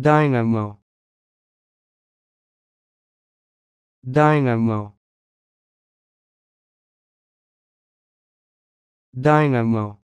Dynamo Dynamo Dynamo